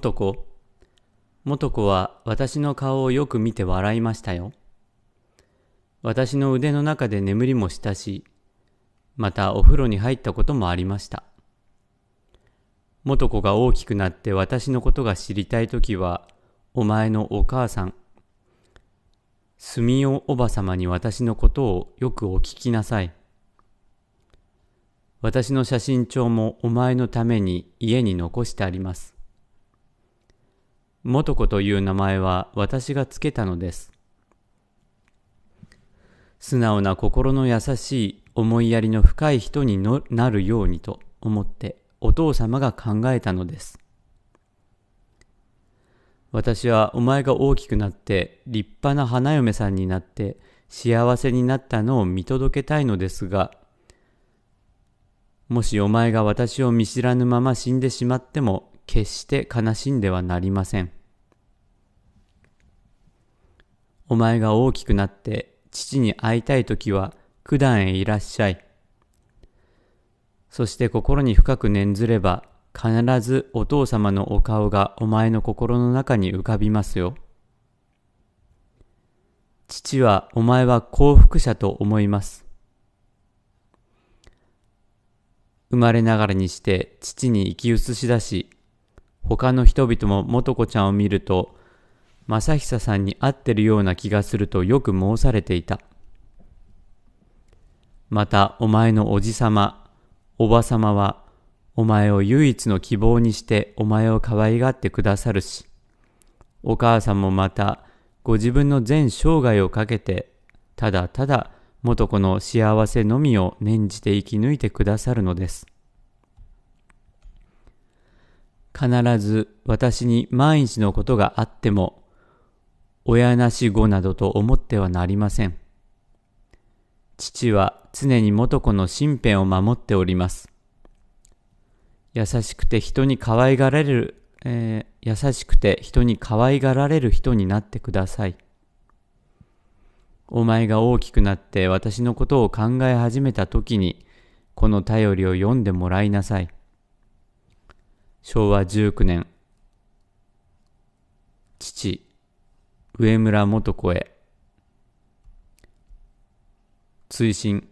と子。と子は私の顔をよく見て笑いましたよ。私の腕の中で眠りもしたし、またお風呂に入ったこともありました。と子が大きくなって私のことが知りたいときは、お前のお母さん、住みおば様に私のことをよくお聞きなさい。私の写真帳もお前のために家に残してあります。元子という名前は私がつけたのです。素直な心の優しい思いやりの深い人になるようにと思ってお父様が考えたのです。私はお前が大きくなって立派な花嫁さんになって幸せになったのを見届けたいのですが、もしお前が私を見知らぬまま死んでしまっても決して悲しんではなりません。お前が大きくなって父に会いたいときは九段へいらっしゃい。そして心に深く念ずれば必ずお父様のお顔がお前の心の中に浮かびますよ。父はお前は幸福者と思います。生まれながらにして父に生き写し出し、他の人々も素子ちゃんを見ると、正久さんに会ってるような気がするとよく申されていた。またお前のおじさま、おばさまは、お前を唯一の希望にしてお前を可愛がってくださるし、お母さんもまた、ご自分の全生涯をかけて、ただただ元子の幸せのみを念じて生き抜いてくださるのです。必ず私に万一のことがあっても、親なし子などと思ってはなりません。父は常に元子の身辺を守っております。優しくて人に可愛がられる、えー、優しくて人に可愛がられる人になってください。お前が大きくなって私のことを考え始めた時に、この頼りを読んでもらいなさい。昭和19年、父、上村元子へ。追伸、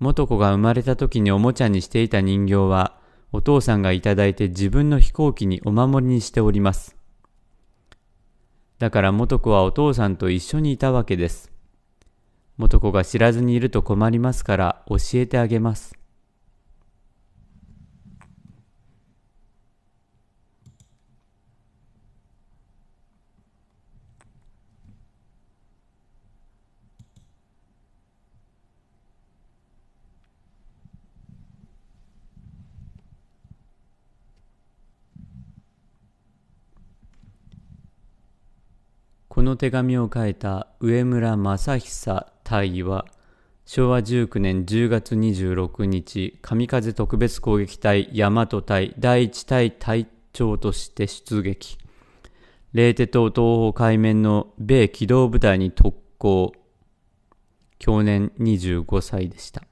元子が生まれた時におもちゃにしていた人形は、お父さんがいただいて自分の飛行機にお守りにしております。だから元子はお父さんと一緒にいたわけです。元子が知らずにいると困りますから教えてあげます。この手紙を書いた上村正久大尉は昭和19年10月26日神風特別攻撃隊大和隊第1隊隊長として出撃冷徹島東方海面の米機動部隊に特攻去年25歳でした